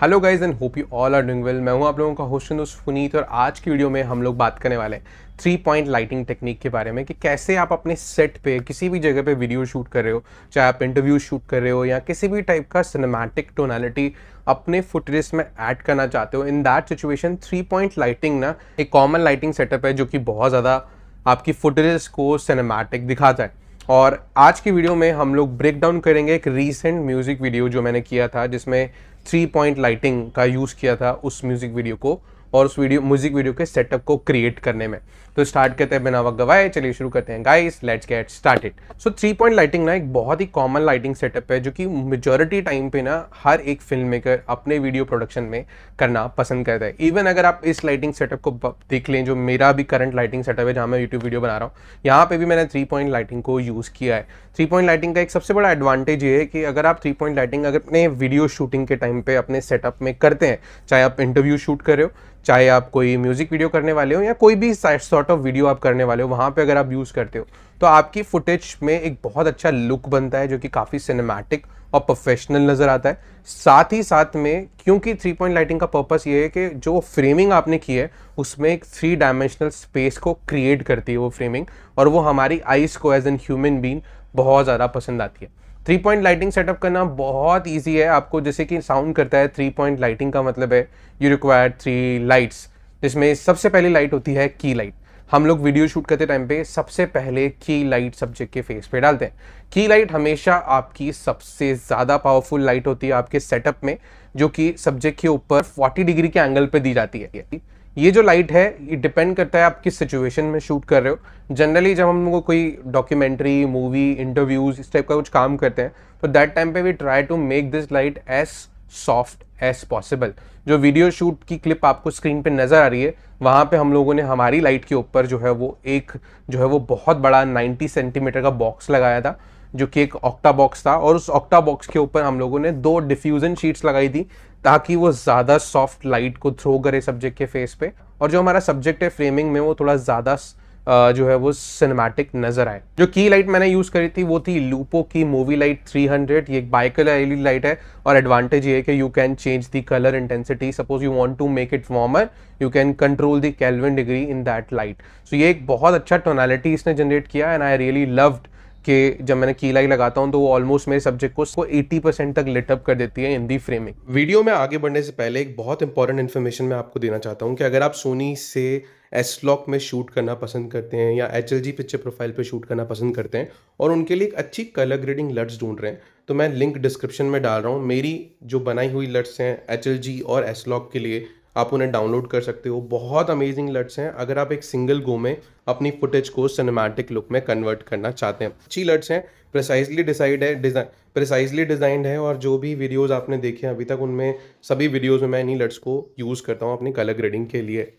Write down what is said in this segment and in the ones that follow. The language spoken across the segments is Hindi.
hello guys and hope you all are doing well मैं हूं आप लोगों का होस्ट दोस्त पुनीत और आज की वीडियो में हम लोग बात करने वाले हैं थ्री पॉइंट लाइटिंग टेक्निक के बारे में कि कैसे आप अपने सेट पे किसी भी जगह पे वीडियो शूट कर रहे हो चाहे आप इंटरव्यू शूट कर रहे हो या किसी भी टाइप का सिनेमैटिक टोनालिटी अपने फुटरेस में ऐड करना चाहते हो in that situation three point lighting ना एक कॉमन लाइटिंग सेटअप है जो कि बहुत ज़्यादा आपकी फुटेज को सिनेमैटिक दिखाता है और आज की वीडियो में हम लोग ब्रेक डाउन करेंगे एक रीसेंट म्यूज़िक वीडियो जो मैंने किया था जिसमें थ्री पॉइंट लाइटिंग का यूज़ किया था उस म्यूज़िक वीडियो को और उस वीडियो म्यूजिक वीडियो के सेटअप को क्रिएट करने में तो स्टार्ट करते हैं बिना वक्त गवाए चलिए शुरू करते हैं guys let's get started so three point lighting ना एक बहुत ही कॉमन लाइटिंग सेटअप है जो कि मेजोरिटी टाइम पे ना हर एक फिल्म मेकर अपने वीडियो प्रोडक्शन में करना पसंद करता है इवन अगर आप इस लाइटिंग सेटअप को देख लें जो मेरा भी करंट लाइटिंग सेटअप है जहाँ मैं यूट्यूब वीडियो बना रहा हूँ यहाँ पे भी मैंने थ्री पॉइंट लाइटिंग को यूज़ किया है थ्री पॉइंट लाइटिंग का एक सबसे बड़ा एडवांटेज ये है कि अगर आप थ्री पॉइंट लाइटिंग अगर अपने वीडियो शूटिंग के टाइम पर अपने सेटअप में करते हैं चाहे आप इंटरव्यू शूट कर रहे हो चाहे आप कोई म्यूज़िक वीडियो करने वाले हो या कोई भी सॉर्ट ऑफ वीडियो आप करने वाले हो वहाँ पे अगर आप यूज़ करते हो तो आपकी फुटेज में एक बहुत अच्छा लुक बनता है जो कि काफ़ी सिनेमैटिक और प्रोफेशनल नज़र आता है साथ ही साथ में क्योंकि थ्री पॉइंट लाइटिंग का पर्पस ये है कि जो फ्रेमिंग आपने की है उसमें एक थ्री डायमेंशनल स्पेस को क्रिएट करती है वो फ्रेमिंग और वो हमारी आइज़ को एज एन ह्यूमन बीन बहुत ज़्यादा पसंद आती है थ्री पॉइंट लाइटिंग सेटअप करना बहुत ईजी है आपको जैसे कि साउंड करता है थ्री पॉइंट लाइटिंग का मतलब है यू रिक्वायर थ्री लाइट्स जिसमें सबसे पहली लाइट होती है की लाइट हम लोग वीडियो शूट करते टाइम पे सबसे पहले की लाइट सब्जेक्ट के फेस पे डालते हैं की लाइट हमेशा आपकी सबसे ज़्यादा पावरफुल लाइट होती है आपके सेटअप में जो कि सब्जेक्ट के ऊपर 40 डिग्री के एंगल पे दी जाती है ये जो लाइट है ये डिपेंड करता है आप किस सिचुएशन में शूट कर रहे हो जनरली जब हम लोग कोई डॉक्यूमेंट्री मूवी इंटरव्यूज इस टाइप का कुछ काम करते हैं तो दैट टाइम पे we try to make this light as soft as possible जो वीडियो शूट की क्लिप आपको स्क्रीन पे नज़र आ रही है वहाँ पे हम लोगों ने हमारी लाइट के ऊपर जो है वो एक जो है वो बहुत बड़ा 90 सेंटीमीटर का बॉक्स लगाया था जो कि एक ऑक्टा बॉक्स था और उस ऑक्टा बॉक्स के ऊपर हम लोगों ने दो डिफ्यूजन शीट्स लगाई थी ताकि वो ज़्यादा सॉफ्ट लाइट को थ्रो करे सब्जेक्ट के फेस पे और जो हमारा सब्जेक्ट है फ्रेमिंग में वो थोड़ा ज़्यादा जो है वो सिनेमैटिक नजर आए जो की लाइट मैंने यूज करी थी वो थी लूपो की मूवी लाइट 300 ये एक बाइकल एल लाइट है और एडवांटेज ये है कि you can change the colour intensity suppose you want to make it warmer you can control the kelvin degree in that light so ये एक बहुत अच्छा टोनैलिटी इसने जनरेट किया एंड आई रियली लव्ड कि जब मैंने की लाई लगाता हूँ तो वो ऑलमोस्ट मेरे सब्जेक्ट को उसको 80 परसेंट तक लिटअप कर देती है इन दी फ्रेमिंग वीडियो में आगे बढ़ने से पहले एक बहुत इंपॉर्टेंट इन्फॉर्मेशन मैं आपको देना चाहता हूँ कि अगर आप सोनी से एस लॉक में शूट करना पसंद करते हैं या एच एल पिक्चर प्रोफाइल पर शूट करना पसंद करते हैं और उनके लिए एक अच्छी कलर ग्रेडिंग लट्स ढूंढ रहे हैं तो मैं लिंक डिस्क्रिप्शन में डाल रहा हूँ मेरी जो बनाई हुई लट्स हैं एच और एस लॉक के लिए आप उन्हें डाउनलोड कर सकते हो बहुत अमेजिंग लट्स हैं अगर आप एक सिंगल गो में अपनी फुटेज को सिनेमैटिक लुक में कन्वर्ट करना चाहते हैं अच्छी लट्स हैं प्रिसाइजली डिसाइड है डिज़ाइन प्रिसाइजली डिज़ाइंड है और जो भी वीडियोज़ आपने देखे हैं अभी तक उनमें सभी वीडियोज़ में मैं इन्हीं लट्स को यूज़ करता हूँ अपनी कलर ग्रेडिंग के लिए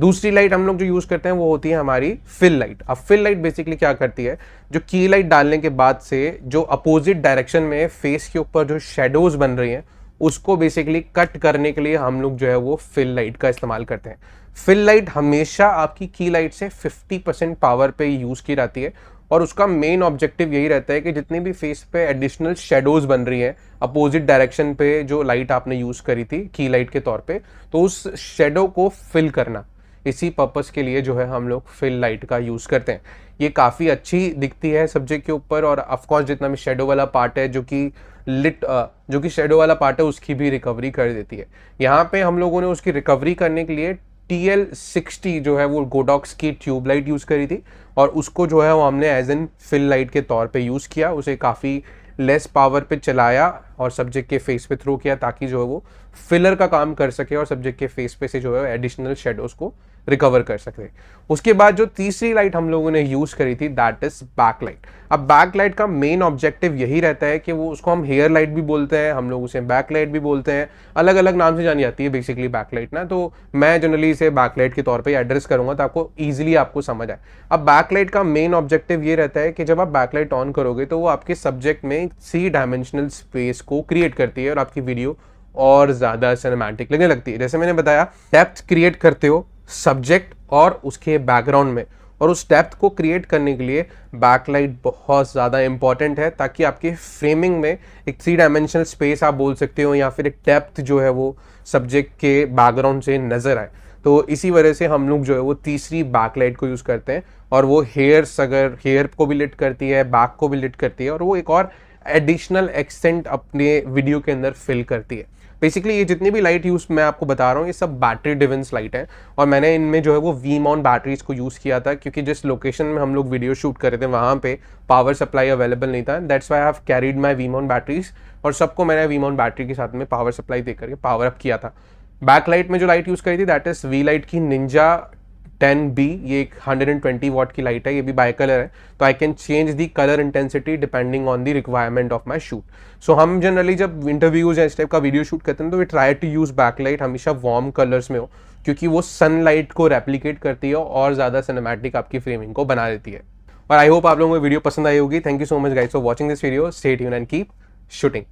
दूसरी लाइट हम लोग जो यूज़ करते हैं वो होती है हमारी फिल लाइट अब फिल लाइट बेसिकली क्या करती है जो की लाइट डालने के बाद से जो अपोजिट डायरेक्शन में फेस के ऊपर जो शेडोज बन रही हैं उसको बेसिकली कट करने के लिए हम लोग जो है वो फिल लाइट का इस्तेमाल करते हैं फिल लाइट हमेशा आपकी की लाइट से 50 परसेंट पावर पे यूज़ की जाती है और उसका मेन ऑब्जेक्टिव यही रहता है कि जितनी भी फेस पे एडिशनल शेडोज बन रही है अपोजिट डायरेक्शन पे जो लाइट आपने यूज़ करी थी की लाइट के तौर पे तो उस शेडो को फिल करना इसी पर्पज़ के लिए जो है हम लोग फिल लाइट का यूज़ करते हैं ये काफ़ी अच्छी दिखती है सब्जेक्ट के ऊपर और अफकोर्स जितना भी शेडो वाला पार्ट है जो कि लिट जो कि शेडो वाला पार्ट है उसकी भी रिकवरी कर देती है यहाँ पे हम लोगों ने उसकी रिकवरी करने के लिए टी एल सिक्सटी जो है वो गोडॉक्स की ट्यूब लाइट यूज़ करी थी और उसको जो है वो हमने एज एन फिल लाइट के तौर पे यूज़ किया उसे काफ़ी लेस पावर पे चलाया और सब्जेक्ट के फेस पे थ्रो किया ताकि जो है वो फिलर का काम कर सके और सब्जेक्ट के फेस पे से जो है एडिशनल शेडोज को रिकवर कर सके उसके बाद जो तीसरी लाइट हम लोगों ने यूज करी थी दैट इज बैक लाइट अब बैक लाइट का मेन ऑब्जेक्टिव यही रहता है कि वो उसको हम हेयर लाइट भी बोलते हैं हम लोग उसे बैक लाइट भी बोलते हैं अलग अलग नाम से जानी जाती है बेसिकली बैक लाइट ना तो मैं जनरली इसे बैक लाइट के तौर पर एड्रेस करूंगा तो आपको ईजिली आपको समझ आए अब बैक लाइट का मेन ऑब्जेक्टिव ये रहता है कि जब आप बैक लाइट ऑन करोगे तो वो आपके सब्जेक्ट में थ्री डायमेंशनल स्पेस को क्रिएट करती है और आपकी वीडियो और ज़्यादा सिनेमैटिक लगने लगती है जैसे मैंने बताया डेप्थ क्रिएट करते हो सब्जेक्ट और उसके बैकग्राउंड में और उस डेप्थ को क्रिएट करने के लिए बैकलाइट बहुत ज़्यादा इंपॉर्टेंट है ताकि आपके फ्रेमिंग में एक थ्री डायमेंशनल स्पेस आप बोल सकते हो या फिर एक डेप्थ जो है वो सब्जेक्ट के बैकग्राउंड से नज़र आए तो इसी वजह से हम लोग जो है वो तीसरी बैकलाइट को यूज़ करते हैं और वो हेयर्स अगर हेयर को भी लिट करती है बैक को भी लिट करती है और वो एक और एडिशनल एक्सेंट अपने वीडियो के अंदर फिल करती है बेसिकली ये जितनी भी लाइट यूज़ मैं आपको बता रहा हूँ ये सब बैटरी डिवेंस लाइट है और मैंने इनमें जो है वो वी माउंट बैटरीज को यूज़ किया था क्योंकि जिस लोकेशन में हम लोग वीडियो शूट कर रहे थे वहाँ पे पावर सप्लाई अवेलेबल नहीं था that's why have carried my V mount batteries और सबको मैंने वी माउंट बैटरी के साथ में पावर सप्लाई देकर करके पावर अप किया था बैक लाइट में जो लाइट यूज़ करी थी दैट इज़ वी लाइट की निंजा टेन बी ये एक हंड्रेड एंड ट्वेंटी वॉट की लाइट है ये भी बाई कलर है तो I can change the colour intensity depending on the requirement of my shoot so हम जनरली जब इंटरव्यूज या इस टाइप का वीडियो शूट करते हैं तो we try to use back light हमेशा वार्म कलर्स में हो क्योंकि वो सनलाइट को रेप्लीकेट करती है और ज़्यादा सिनेमैटिक आपकी फ्रेमिंग को बना देती है और आई होप आप लोगों को वीडियो पसंद आई होगी thank you so much guys for watching this video stay यून एंड कीप शूटिंग